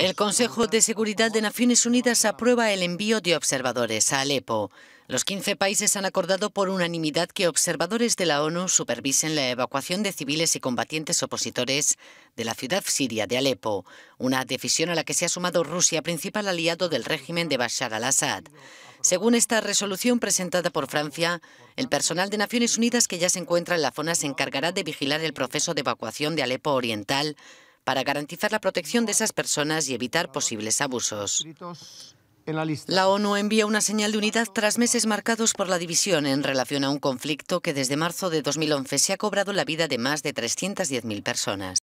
El Consejo de Seguridad de Naciones Unidas aprueba el envío de observadores a Alepo. Los 15 países han acordado por unanimidad que observadores de la ONU supervisen la evacuación de civiles y combatientes opositores de la ciudad siria de Alepo, una decisión a la que se ha sumado Rusia, principal aliado del régimen de Bashar al-Assad. Según esta resolución presentada por Francia, el personal de Naciones Unidas que ya se encuentra en la zona se encargará de vigilar el proceso de evacuación de Alepo Oriental para garantizar la protección de esas personas y evitar posibles abusos. La ONU envía una señal de unidad tras meses marcados por la división en relación a un conflicto que desde marzo de 2011 se ha cobrado la vida de más de 310.000 personas.